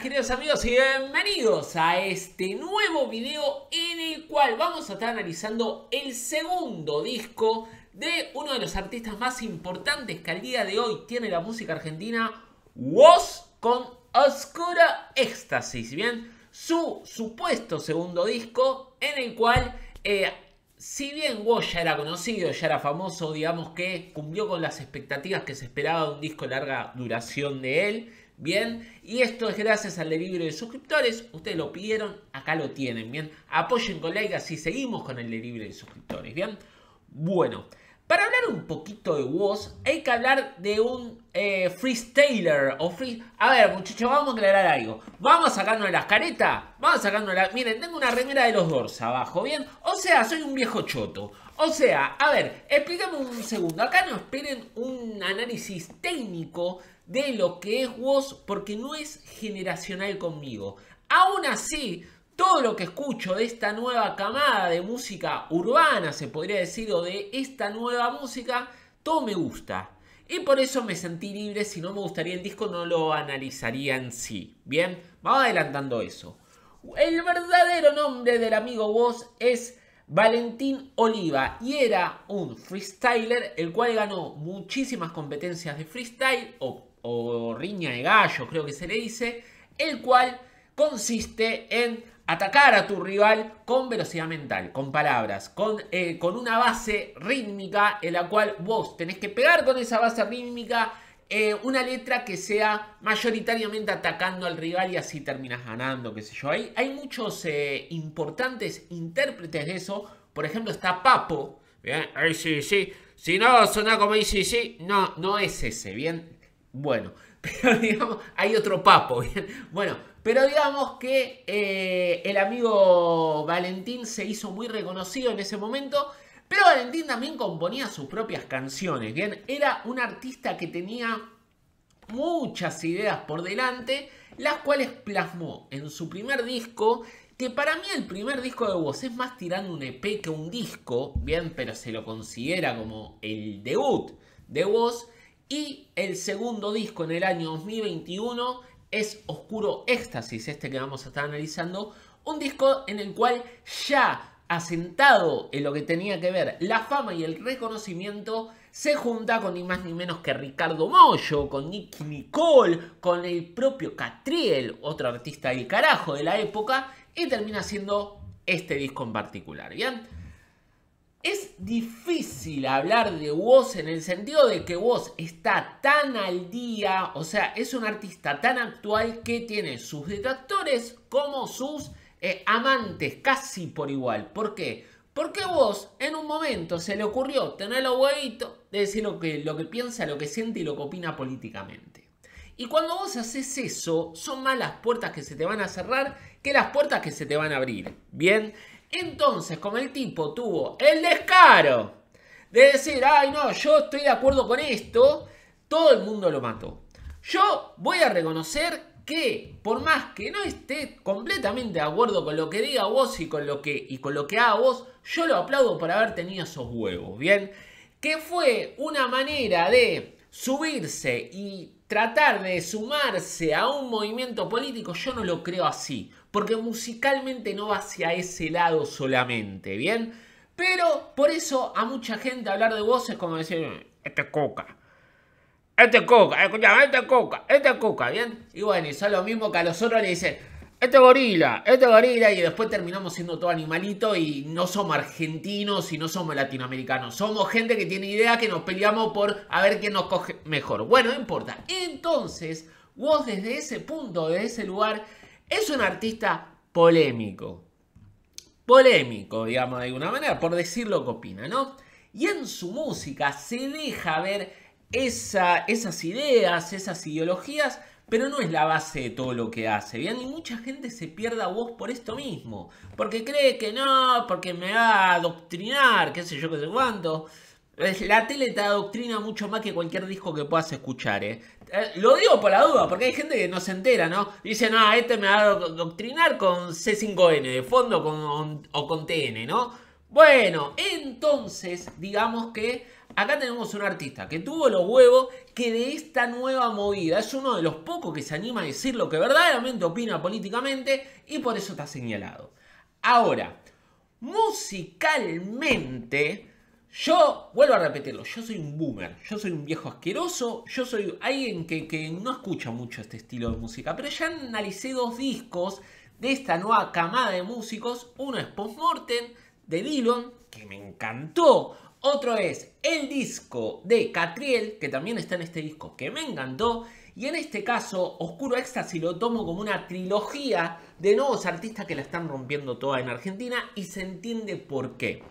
queridos amigos y bienvenidos a este nuevo video en el cual vamos a estar analizando el segundo disco de uno de los artistas más importantes que al día de hoy tiene la música argentina, Was con Oscura Éxtasis, bien, su supuesto segundo disco en el cual eh, si bien Woz ya era conocido, ya era famoso, digamos que cumplió con las expectativas que se esperaba de un disco de larga duración de él, Bien, y esto es gracias al delivery de suscriptores. Ustedes lo pidieron, acá lo tienen. Bien, apoyen colegas y seguimos con el delivery de suscriptores. Bien, bueno. Para hablar un poquito de Woz, hay que hablar de un eh, freestyler o free... A ver, muchachos, vamos a aclarar algo. Vamos a sacarnos las caretas, vamos a sacarnos la... Miren, tengo una remera de los Dors abajo, ¿bien? O sea, soy un viejo choto. O sea, a ver, explícame un segundo. Acá no esperen un análisis técnico de lo que es Woz porque no es generacional conmigo. Aún así, todo lo que escucho de esta nueva camada de música urbana, se podría decir, o de esta nueva música, todo me gusta. Y por eso me sentí libre, si no me gustaría el disco no lo analizaría en sí. Bien, vamos adelantando eso. El verdadero nombre del amigo vos es Valentín Oliva y era un freestyler el cual ganó muchísimas competencias de freestyle o, o riña de gallo creo que se le dice, el cual consiste en atacar a tu rival con velocidad mental, con palabras, con, eh, con una base rítmica en la cual vos tenés que pegar con esa base rítmica eh, una letra que sea mayoritariamente atacando al rival y así terminas ganando, qué sé yo. Hay, hay muchos eh, importantes intérpretes de eso. Por ejemplo, está Papo. Bien, ahí sí, sí. Si no suena como sí, sí, no, no es ese, bien. Bueno, pero digamos, hay otro Papo, bien. Bueno, pero digamos que eh, el amigo Valentín se hizo muy reconocido en ese momento. Pero Valentín también componía sus propias canciones. Bien, era un artista que tenía muchas ideas por delante, las cuales plasmó en su primer disco que para mí el primer disco de voz es más tirando un EP que un disco, bien, pero se lo considera como el debut de voz Y el segundo disco en el año 2021 es Oscuro Éxtasis, este que vamos a estar analizando, un disco en el cual ya asentado en lo que tenía que ver la fama y el reconocimiento, se junta con ni más ni menos que Ricardo Mollo, con Nicky Nicole, con el propio Catriel, otro artista del carajo de la época, y termina siendo este disco en particular, ¿bien? es difícil hablar de vos en el sentido de que vos está tan al día, o sea, es un artista tan actual que tiene sus detractores como sus eh, amantes casi por igual. ¿Por qué? Porque vos en un momento se le ocurrió tener los huevitos de decir lo que, lo que piensa, lo que siente y lo que opina políticamente. Y cuando vos haces eso, son más las puertas que se te van a cerrar que las puertas que se te van a abrir. Bien, entonces, como el tipo tuvo el descaro de decir, ay no, yo estoy de acuerdo con esto, todo el mundo lo mató. Yo voy a reconocer que por más que no esté completamente de acuerdo con lo que diga vos y con lo que, y con lo que haga vos, yo lo aplaudo por haber tenido esos huevos, ¿bien? Que fue una manera de subirse y tratar de sumarse a un movimiento político, yo no lo creo así porque musicalmente no va hacia ese lado solamente, ¿bien? Pero por eso a mucha gente hablar de vos es como decir, este es coca. Este es coca, escuchame, este es coca, este es coca, ¿bien? Y bueno, y es lo mismo que a los otros le dicen, este gorila, este gorila, y después terminamos siendo todo animalito y no somos argentinos y no somos latinoamericanos. Somos gente que tiene idea que nos peleamos por a ver quién nos coge mejor. Bueno, no importa. Entonces, vos desde ese punto, desde ese lugar, es un artista polémico. Polémico, digamos de alguna manera, por decir lo que opina, ¿no? Y en su música se deja ver esas ideas, esas ideologías, pero no es la base de todo lo que hace, ¿bien? Y mucha gente se pierda voz por esto mismo, porque cree que no, porque me va a adoctrinar, qué sé yo, qué sé cuánto. La tele te adoctrina mucho más que cualquier disco que puedas escuchar, ¿eh? ¿eh? Lo digo por la duda, porque hay gente que no se entera, ¿no? Dicen, no, este me va a adoctrinar con C5N, de fondo con, o con TN, ¿no? Bueno, entonces, digamos que acá tenemos un artista que tuvo los huevos que de esta nueva movida es uno de los pocos que se anima a decir lo que verdaderamente opina políticamente y por eso está señalado. Ahora, musicalmente yo, vuelvo a repetirlo, yo soy un boomer, yo soy un viejo asqueroso, yo soy alguien que, no escucha mucho este estilo de música, pero ya analicé dos discos de esta nueva camada de músicos. Uno es Postmortem de Dylan que me encantó. Otro es el disco de Catriel, que también está en este disco, que me encantó. Y en este caso, Oscuro Éxtasis lo tomo como una trilogía de nuevos artistas que la están rompiendo toda en Argentina y se entiende por qué.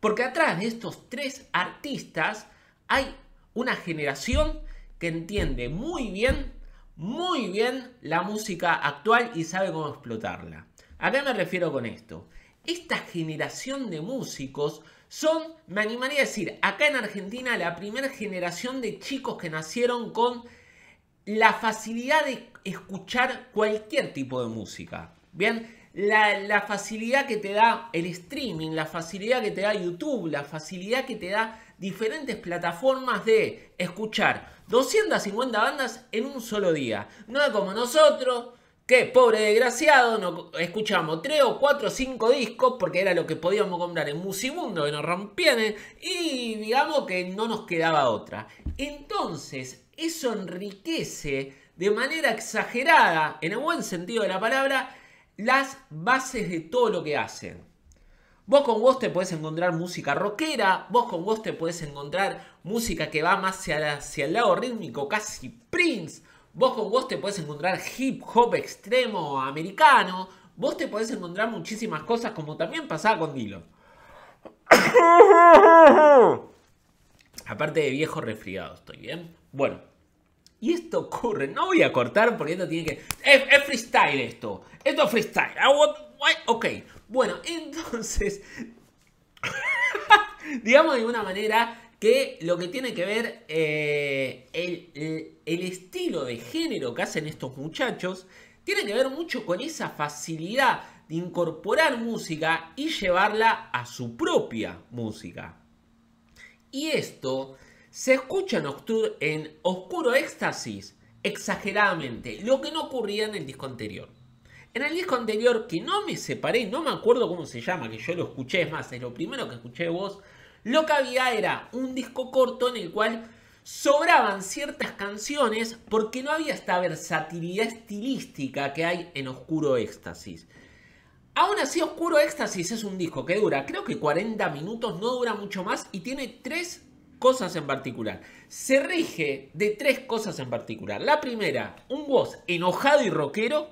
Porque atrás de estos tres artistas hay una generación que entiende muy bien, muy bien la música actual y sabe cómo explotarla. ¿A qué me refiero con esto? Esta generación de músicos son, me animaría a decir, acá en Argentina la primera generación de chicos que nacieron con la facilidad de escuchar cualquier tipo de música. Bien, la, facilidad que te da el streaming, la facilidad que te da YouTube, la facilidad que te da diferentes plataformas de escuchar 250 bandas en un solo día. No es como nosotros, que pobre desgraciado, no, escuchamos 3 o 4 o 5 discos porque era lo que podíamos comprar en Musimundo, que nos rompían y digamos que no nos quedaba otra. Entonces, eso enriquece de manera exagerada, en el buen sentido de la palabra, las bases de todo lo que hacen. Vos con vos te puedes encontrar música rockera, vos con vos te puedes encontrar música que va más hacia, hacia el lado rítmico, casi Prince. Vos con vos te puedes encontrar hip hop extremo americano. Vos te puedes encontrar muchísimas cosas como también pasaba con Dilo. Aparte de viejo resfriado, estoy bien. ¿eh? Bueno, y esto ocurre, no voy a cortar porque esto tiene que... Es, freestyle esto, esto es freestyle. Ok, bueno, entonces... digamos de una manera que lo que tiene que ver eh, el estilo de género que hacen estos muchachos tiene que ver mucho con esa facilidad de incorporar música y llevarla a su propia música. Y esto se escucha en, oscuro, éxtasis exageradamente, lo que no ocurría en el disco anterior. En el disco anterior, que no me separé, no me acuerdo cómo se llama, que yo lo escuché, es más, es lo primero que escuché vos, lo que había era un disco corto en el cual sobraban ciertas canciones porque no había esta versatilidad estilística que hay en Oscuro Éxtasis. Aún así, Oscuro Éxtasis es un disco que dura, creo que 40 minutos, no dura mucho más y tiene tres cosas en particular. Se rige de tres cosas en particular. La primera, un voz enojado y rockero,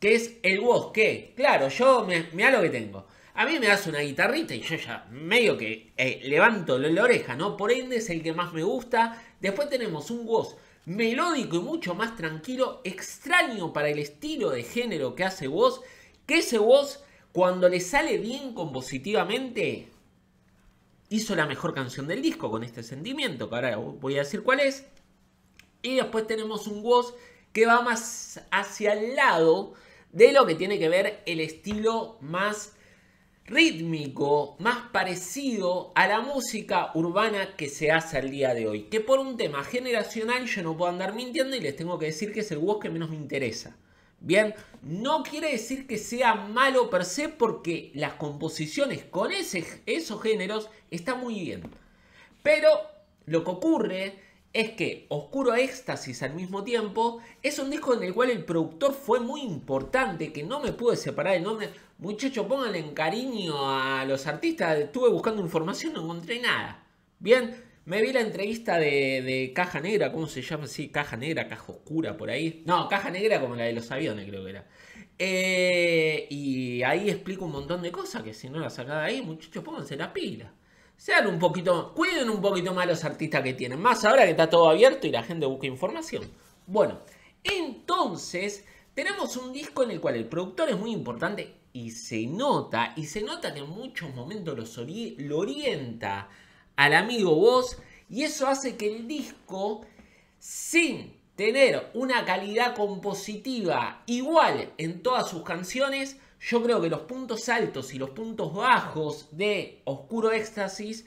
que es el voz que, claro, yo me, hago lo que tengo. A mí me hace una guitarrita y yo ya medio que eh, levanto la oreja, ¿no? Por ende es el que más me gusta. Después tenemos un voz melódico y mucho más tranquilo, extraño para el estilo de género que hace voz, que ese voz cuando le sale bien compositivamente hizo la mejor canción del disco con este sentimiento, que ahora voy a decir cuál es. Y después tenemos un voz que va más hacia el lado de lo que tiene que ver el estilo más rítmico, más parecido a la música urbana que se hace al día de hoy. Que por un tema generacional yo no puedo andar mintiendo y les tengo que decir que es el voz que menos me interesa. Bien, no quiere decir que sea malo per se porque las composiciones con esos géneros están muy bien. Pero lo que ocurre es que Oscuro Éxtasis al mismo tiempo es un disco en el cual el productor fue muy importante, que no me pude separar el nombre. Muchachos, pónganle en cariño a los artistas, estuve buscando información, no encontré nada. Bien, me vi la entrevista de, Caja Negra, ¿cómo se llama? Sí, Caja Negra, Caja Oscura, por ahí. No, Caja Negra como la de los aviones, creo que era. Eh, y ahí explico un montón de cosas que si no las de ahí, muchachos, pónganse la pila. Sean un poquito, cuiden un poquito más los artistas que tienen. Más ahora que está todo abierto y la gente busca información. Bueno, entonces tenemos un disco en el cual el productor es muy importante y se nota, y se nota que en muchos momentos lo orienta al amigo voz y eso hace que el disco, sin tener una calidad compositiva igual en todas sus canciones, yo creo que los puntos altos y los puntos bajos de Oscuro Éxtasis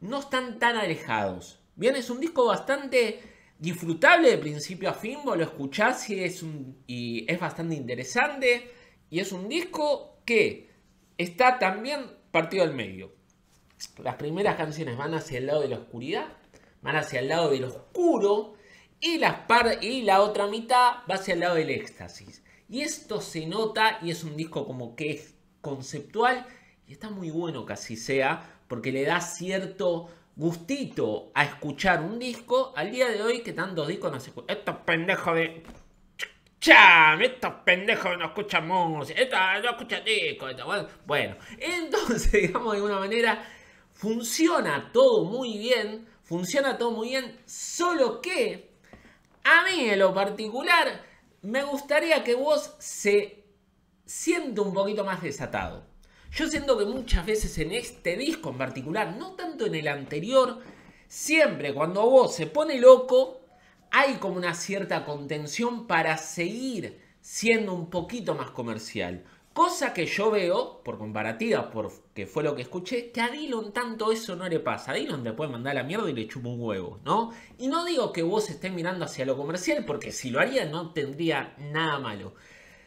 no están tan alejados. Bien, es un disco bastante disfrutable de principio a fin, vos lo escuchás y es, un, y es bastante interesante. Y es un disco que está también partido al medio las primeras canciones van hacia el lado de la oscuridad, van hacia el lado del oscuro y, y la otra mitad va hacia el lado del éxtasis. Y esto se nota y es un disco como que es conceptual y está muy bueno que así sea porque le da cierto gustito a escuchar un disco al día de hoy que tantos discos no se escuchan. Estos pendejos de... Estos pendejos no escuchan música, estos no escuchan discos. Bueno, entonces, digamos de una manera, Funciona todo muy bien, funciona todo muy bien, solo que a mí en lo particular me gustaría que vos se sienta un poquito más desatado. Yo siento que muchas veces en este disco en particular, no tanto en el anterior, siempre cuando vos se pone loco, hay como una cierta contención para seguir siendo un poquito más comercial. Cosa que yo veo, por comparativa, porque fue lo que escuché, que a Dylan tanto eso no le pasa. A Dylan te puede mandar la mierda y le chupa un huevo, ¿no? Y no digo que vos estés mirando hacia lo comercial, porque si lo haría no tendría nada malo.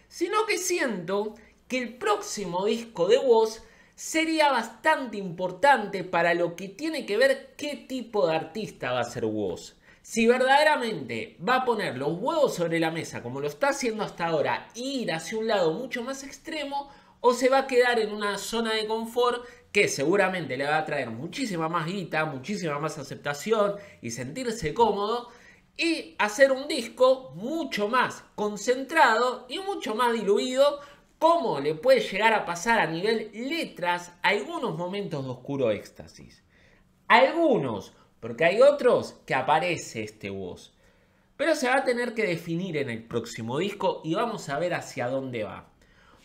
Sino que siento que el próximo disco de vos sería bastante importante para lo que tiene que ver qué tipo de artista va a ser vos si verdaderamente va a poner los huevos sobre la mesa como lo está haciendo hasta ahora, ir hacia un lado mucho más extremo, o se va a quedar en una zona de confort que seguramente le va a traer muchísima más guita, muchísima más aceptación y sentirse cómodo, y hacer un disco mucho más concentrado y mucho más diluido, como le puede llegar a pasar a nivel letras algunos momentos de oscuro éxtasis. Algunos porque hay otros que aparece este voz. Pero se va a tener que definir en el próximo disco y vamos a ver hacia dónde va.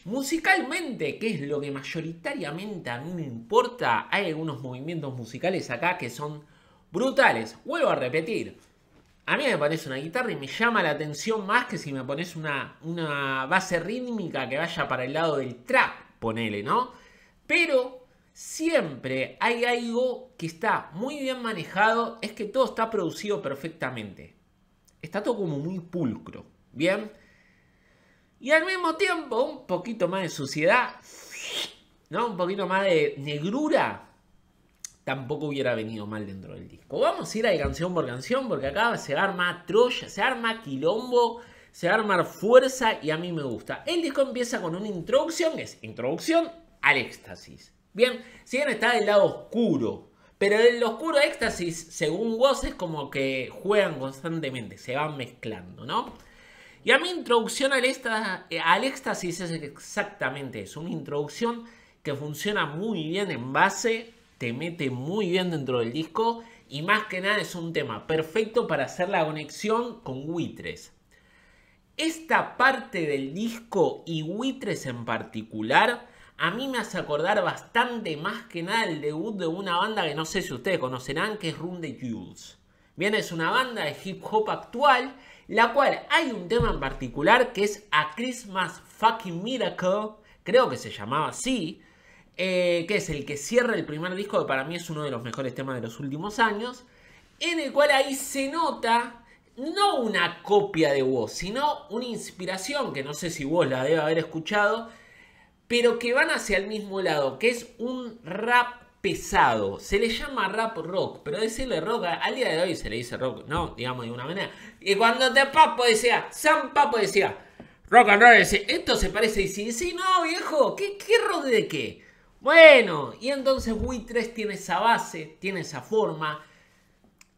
Musicalmente, que es lo que mayoritariamente a mí me importa, hay algunos movimientos musicales acá que son brutales. Vuelvo a repetir, a mí me parece una guitarra y me llama la atención más que si me pones una, una base rítmica que vaya para el lado del trap, ponele, ¿no? Pero siempre hay algo que está muy bien manejado, es que todo está producido perfectamente. Está todo como muy pulcro, ¿bien? Y al mismo tiempo, un poquito más de suciedad, ¿no? Un poquito más de negrura, tampoco hubiera venido mal dentro del disco. Vamos a ir a canción por canción porque acá se arma Troya, se arma quilombo, se arma fuerza y a mí me gusta. El disco empieza con una introducción, que es introducción al éxtasis. Bien, siguen está del lado oscuro, pero el oscuro éxtasis, según vos, es como que juegan constantemente, se van mezclando, ¿no? Y a mi introducción al, esta, eh, al éxtasis es exactamente eso, una introducción que funciona muy bien en base, te mete muy bien dentro del disco y más que nada es un tema perfecto para hacer la conexión con buitres. Esta parte del disco y buitres en particular a mí me hace acordar bastante más que nada el debut de una banda que no sé si ustedes conocerán, que es Room the Jules. Bien, es una banda de hip hop actual, la cual hay un tema en particular que es A Christmas Fucking Miracle, creo que se llamaba así, eh, que es el que cierra el primer disco, que para mí es uno de los mejores temas de los últimos años, en el cual ahí se nota no una copia de voz, sino una inspiración, que no sé si vos la debe haber escuchado, pero que van hacia el mismo lado, que es un rap pesado. Se le llama rap rock, pero decirle rock al día de hoy se le dice rock, no, digamos de una manera. Y cuando te papo decía, San Papo decía, rock and roll, decía, esto se parece y si, sí, no, viejo, ¿qué, qué rock de qué? Bueno, y entonces Wii 3 tiene esa base, tiene esa forma,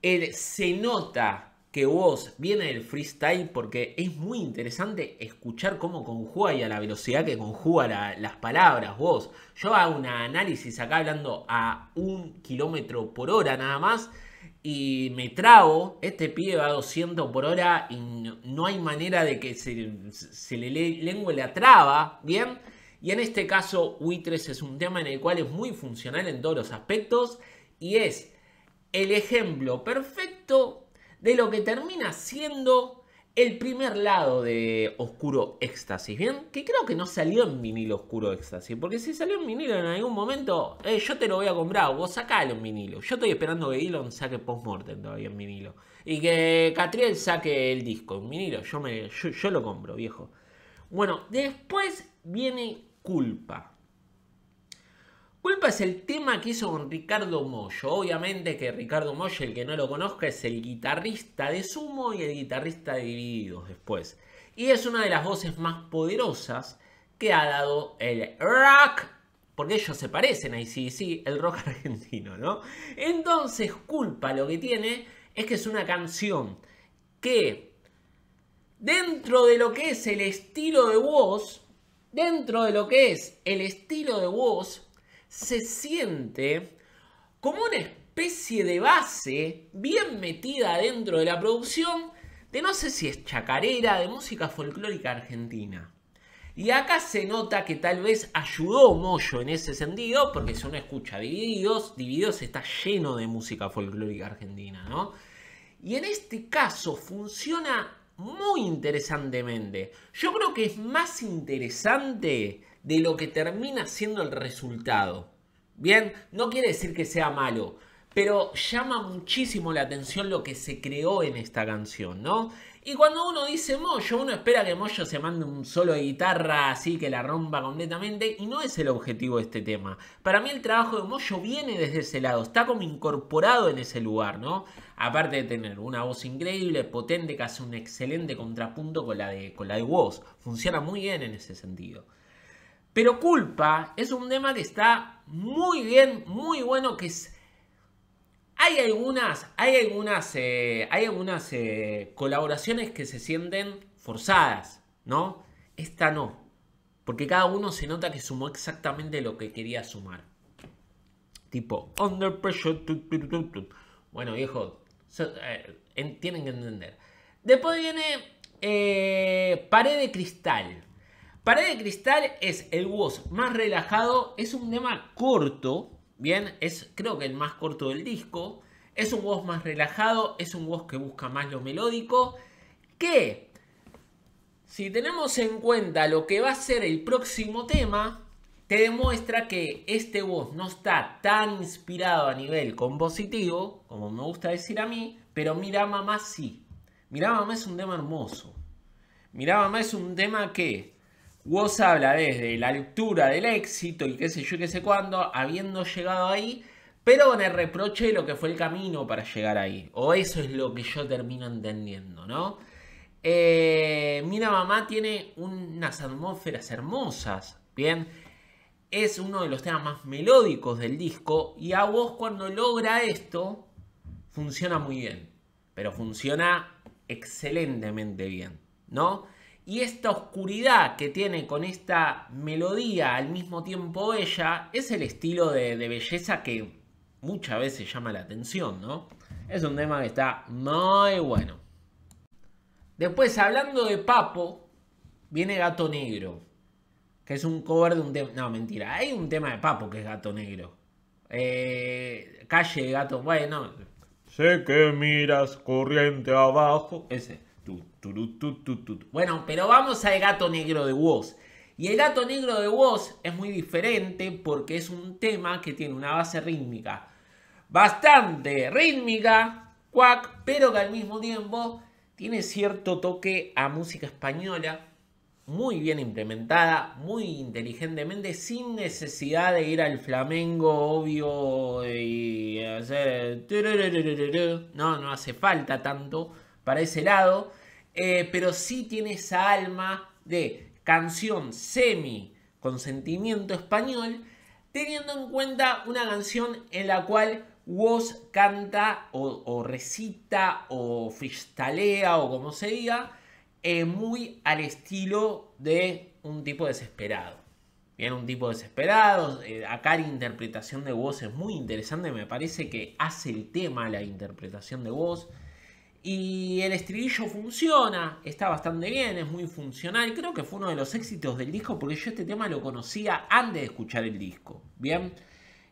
él se nota que vos viene el freestyle porque es muy interesante escuchar cómo conjuga y a la velocidad que conjuga las palabras vos. Yo hago un análisis acá hablando a un kilómetro por hora nada más y me trago, este pibe va a 200 por hora y no, hay manera de que se, se le lengua la traba, ¿bien? Y en este caso, Ui3 es un tema en el cual es muy funcional en todos los aspectos y es el ejemplo perfecto de lo que termina siendo el primer lado de Oscuro Éxtasis, ¿bien? Que creo que no salió en vinilo Oscuro Éxtasis, porque si salió en vinilo en algún momento, eh, yo te lo voy a comprar, vos sacalo en vinilo. Yo estoy esperando que Elon saque Postmortem todavía en vinilo. Y que Catriel saque el disco en vinilo, yo, me, yo lo compro, viejo. Bueno, después viene Culpa. Culpa es el tema que hizo con Ricardo Moyo. Obviamente que Ricardo Moyo, el que no lo conozca, es el guitarrista de Sumo y el guitarrista de Divididos después. Y es una de las voces más poderosas que ha dado el rock, porque ellos se parecen ahí, sí, sí, el rock argentino, ¿no? Entonces, culpa lo que tiene es que es una canción que, dentro de lo que es el estilo de voz, dentro de lo que es el estilo de voz, se siente como una especie de base bien metida dentro de la producción de no sé si es chacarera, de música folclórica argentina. Y acá se nota que tal vez ayudó Moyo en ese sentido, porque si uno escucha Divididos, Divididos está lleno de música folclórica argentina, ¿no? Y en este caso funciona muy interesantemente. Yo creo que es más interesante de lo que termina siendo el resultado. Bien, no quiere decir que sea malo, pero llama muchísimo la atención lo que se creó en esta canción, ¿no? Y cuando uno dice Moyo, uno espera que Moyo se mande un solo de guitarra así que la rompa completamente y no es el objetivo de este tema. Para mí el trabajo de Moyo viene desde ese lado, está como incorporado en ese lugar, ¿no? Aparte de tener una voz increíble, potente, que hace un excelente contrapunto con la de, con la Funciona muy bien en ese sentido. Pero Culpa es un tema que está muy bien, muy bueno, que es hay algunas, hay algunas, eh, hay algunas eh, colaboraciones que se sienten forzadas, ¿no? Esta no, porque cada uno se nota que sumó exactamente lo que quería sumar. Tipo, under pressure. bueno, viejo, eh, tienen que entender. Después viene Pared de Cristal. Pared de Cristal es el voz más relajado, es un tema corto, Bien, es creo que el más corto del disco. Es un voz más relajado, es un voz que busca más lo melódico. Que si tenemos en cuenta lo que va a ser el próximo tema, te demuestra que este voz no está tan inspirado a nivel compositivo, como me gusta decir a mí, pero Mira Mamá sí. Mira Mamá es un tema hermoso. Mira Mamá es un tema que vos habla desde la altura del éxito y qué sé yo, qué sé cuándo, habiendo llegado ahí, pero con el reproche de lo que fue el camino para llegar ahí. O eso es lo que yo termino entendiendo, ¿no? Eh, mira Mamá tiene unas atmósferas hermosas, ¿bien? Es uno de los temas más melódicos del disco y a vos cuando logra esto, funciona muy bien, pero funciona excelentemente bien, ¿no? Y esta oscuridad que tiene con esta melodía al mismo tiempo ella es el estilo de, belleza que muchas veces llama la atención, ¿no? Es un tema que está muy bueno. Después, hablando de Papo, viene Gato Negro, que es un cover de un tema... No, mentira, hay un tema de Papo que es Gato Negro. Eh, calle de Gato, bueno. Sé que miras corriente abajo. Ese. Bueno, pero vamos al gato negro de Woz. Y el gato negro de Woz es muy diferente porque es un tema que tiene una base rítmica bastante rítmica, cuac, pero que al mismo tiempo tiene cierto toque a música española, muy bien implementada, muy inteligentemente, sin necesidad de ir al flamengo obvio No, no hace falta tanto para ese lado, eh, pero sí tiene esa alma de canción semi con sentimiento español, teniendo en cuenta una canción en la cual Woz canta o, recita o fristalea. o como se diga, eh, muy al estilo de un tipo desesperado. Bien, un tipo desesperado. Eh, acá la interpretación de voz es muy interesante. Me parece que hace el tema la interpretación de voz. Y el estribillo funciona, está bastante bien, es muy funcional. Creo que fue uno de los éxitos del disco porque yo este tema lo conocía antes de escuchar el disco. Bien,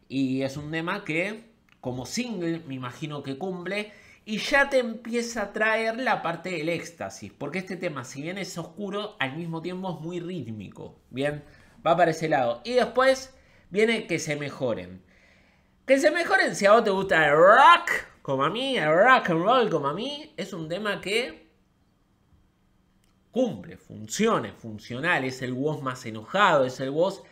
y es un tema que como single me imagino que cumple y ya te empieza a traer la parte del éxtasis, porque este tema si bien es oscuro, al mismo tiempo es muy rítmico. Bien, va para ese lado. Y después viene que se mejoren. Que se mejoren si a vos te gusta el rock como a mí, el rock and roll como a mí, es un tema que cumple, funciona, funcional, es el voz más enojado, es el voz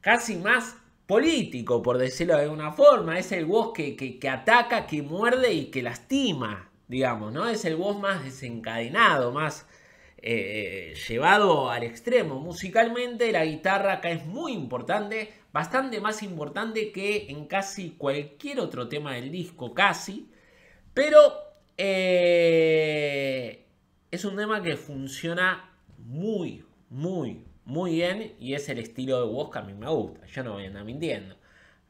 casi más político, por decirlo de alguna forma, es el voz que, que, ataca, que muerde y que lastima, digamos, ¿no? Es el voz más desencadenado, más eh, llevado al extremo. Musicalmente la guitarra acá es muy importante, bastante más importante que en casi cualquier otro tema del disco, casi. Pero eh, es un tema que funciona muy, muy, muy bien y es el estilo de voz que a mí me gusta. Yo no voy a mintiendo.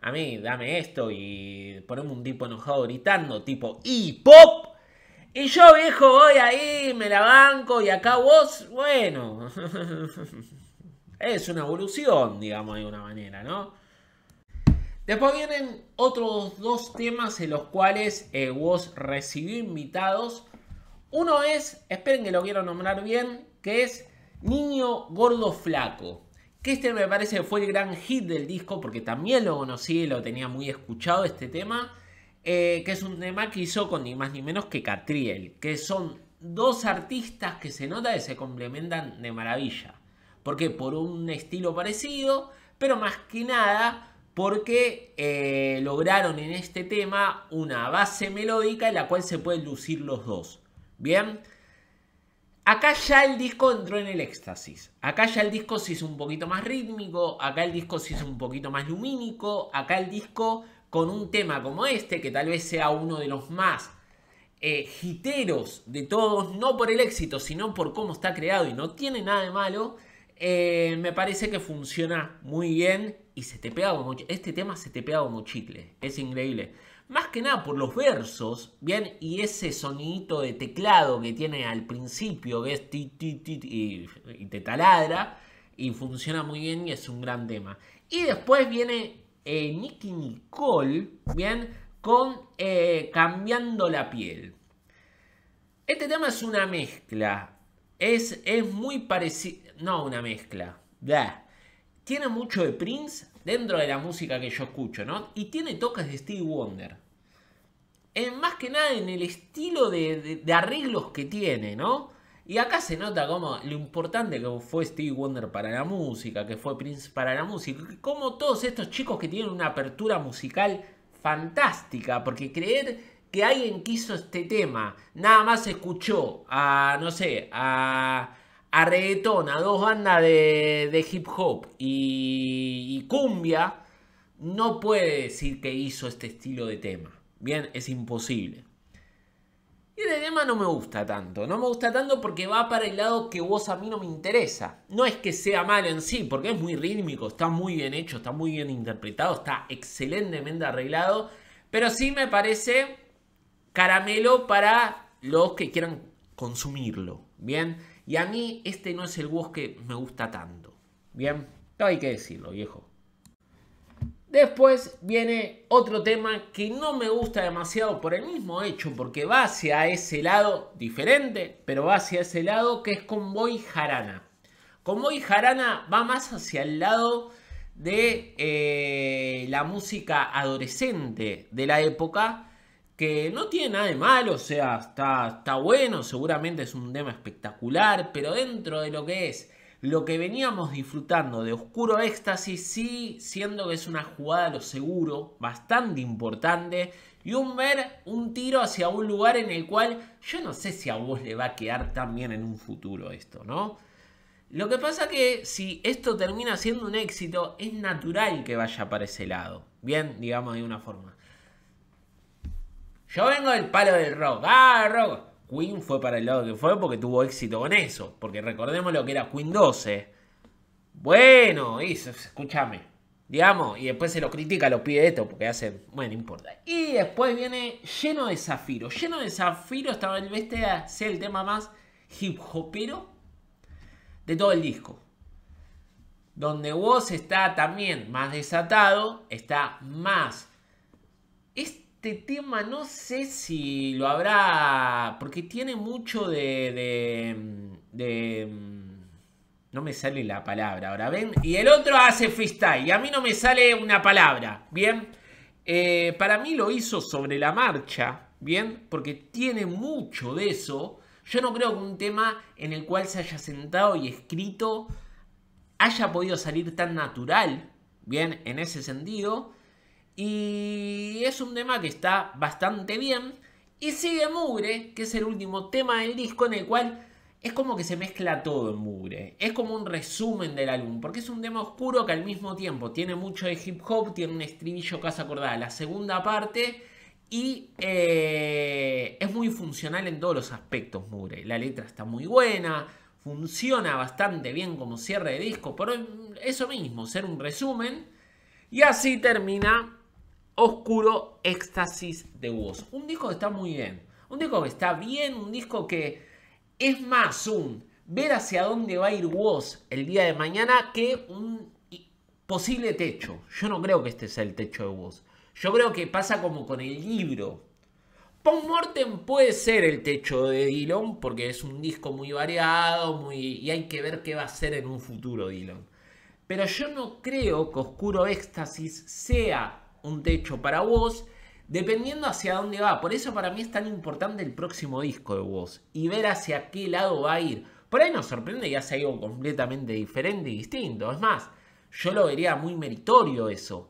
A mí, dame esto y ponemos un tipo enojado gritando, tipo hip hop y yo, viejo, voy ahí, me la banco y acá vos, bueno. es una evolución, digamos, de una manera, ¿no? Después vienen otros dos temas en los cuales eh, vos recibió invitados. Uno es, esperen que lo quiero nombrar bien, que es Niño Gordo Flaco. Que este me parece que fue el gran hit del disco porque también lo conocí, lo tenía muy escuchado este tema. Eh, que es un tema que hizo con ni más ni menos que Catriel, que son dos artistas que se nota que se complementan de maravilla. Porque por un estilo parecido, pero más que nada porque eh, lograron en este tema una base melódica en la cual se pueden lucir los dos. Bien, acá ya el disco entró en el éxtasis, acá ya el disco se hizo un poquito más rítmico, acá el disco se hizo un poquito más lumínico, acá el disco con un tema como este, que tal vez sea uno de los más eh, de todos, no por el éxito, sino por cómo está creado y no tiene nada de malo, eh, me parece que funciona muy bien y se te pega como, este tema se te pega como chicle, es increíble. Más que nada por los versos, bien, y ese sonidito de teclado que tiene al principio, que es y te taladra, y funciona muy bien y es un gran tema. Y después viene eh, Nicky Nicole, bien, con eh, Cambiando la piel. Este tema es una mezcla. Es, es muy parecido. No, una mezcla. Tiene mucho de Prince dentro de la música que yo escucho, ¿no? Y tiene toques de Steve Wonder. Es más que nada en el estilo de arreglos que tiene, ¿no? Y acá se nota como lo importante que fue Steve Wonder para la música, que fue Prince para la música, como todos estos chicos que tienen una apertura musical fantástica, porque creer que alguien quiso este tema, nada más escuchó a, no sé, a, a reggaetón, a dos bandas de, hip hop y, y cumbia, no puede decir que hizo este estilo de tema. Bien, es imposible. Y el tema no me gusta tanto. No me gusta tanto porque va para el lado que vos a mí no me interesa. No es que sea malo en sí, porque es muy rítmico, está muy bien hecho, está muy bien interpretado, está excelentemente arreglado. Pero sí me parece caramelo para los que quieran consumirlo. Bien. Y a mí este no es el voz que me gusta tanto. Bien. hay que decirlo, viejo. Después viene otro tema que no me gusta demasiado por el mismo hecho, porque va hacia ese lado diferente, pero va hacia ese lado que es Convoy Jarana. Convoy Jarana va más hacia el lado de eh, la música adolescente de la época, que no tiene nada de malo, o sea, está, está bueno, seguramente es un tema espectacular, pero dentro de lo que es lo que veníamos disfrutando de Oscuro Éxtasis, sí, siendo que es una jugada a lo seguro, bastante importante, y un ver un tiro hacia un lugar en el cual yo no sé si a vos le va a quedar también en un futuro esto, ¿no? Lo que pasa que si esto termina siendo un éxito, es natural que vaya para ese lado. Bien, digamos de una forma. Yo vengo del palo del rock. Ah, rock. Queen fue para el lado que fue porque tuvo éxito con eso. Porque recordemos lo que era Queen 12. Bueno, escúchame. Digamos, y después se lo critica lo pide esto porque hace Bueno, no importa. Y después viene lleno de zafiro. Lleno de zafiro estaba el de ser el tema más hip hopero de todo el disco. Donde vos está también más desatado, está más este tema no sé si lo habrá, porque tiene mucho de, de, mm, No me sale la palabra ahora, ¿ven? Y el otro hace freestyle, y a mí no me sale una palabra, ¿bien? Eh, para mí lo hizo sobre la marcha, ¿bien? Porque tiene mucho de eso. Yo no creo que un tema en el cual se haya sentado y escrito haya podido salir tan natural, ¿bien? En ese sentido. Y es un tema que está bastante bien. Y sigue Mugre, que es el último tema del disco en el cual es como que se mezcla todo en Mugre. Es como un resumen del álbum, porque es un tema oscuro que al mismo tiempo tiene mucho de hip hop, tiene un estribillo casa acordada. La segunda parte y eh, es muy funcional en todos los aspectos Mugre. La letra está muy buena, funciona bastante bien como cierre de disco, por eso mismo, ser un resumen. Y así termina Oscuro Éxtasis de Woz. Un disco que está muy bien. Un disco que está bien, un disco que es más un ver hacia dónde va a ir Woz el día de mañana que un posible techo. Yo no creo que este sea el techo de Woz. Yo creo que pasa como con el libro. Post Mortem puede ser el techo de Dylan porque es un disco muy variado muy... y hay que ver qué va a ser en un futuro Dylan. Pero yo no creo que Oscuro Éxtasis sea un techo para vos, dependiendo hacia dónde va. Por eso para mí es tan importante el próximo disco de vos y ver hacia qué lado va a ir. Por ahí nos sorprende y hace algo completamente diferente y distinto. Es más, yo lo vería muy meritorio eso.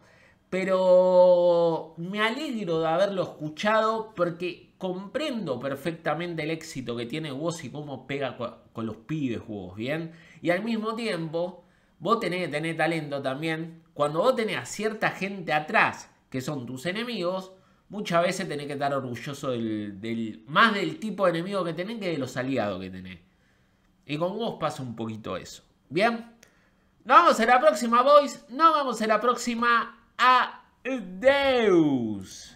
Pero me alegro de haberlo escuchado porque comprendo perfectamente el éxito que tiene vos y cómo pega con los pibes vos, ¿bien? Y al mismo tiempo, vos tenés que tener talento también cuando vos tenés a cierta gente atrás que son tus enemigos, muchas veces tenés que estar orgulloso del, más del tipo de enemigo que tenés que de los aliados que tenés. Y con vos pasa un poquito eso. Bien, nos vamos a la próxima, boys. Nos vamos a la próxima. Adeus.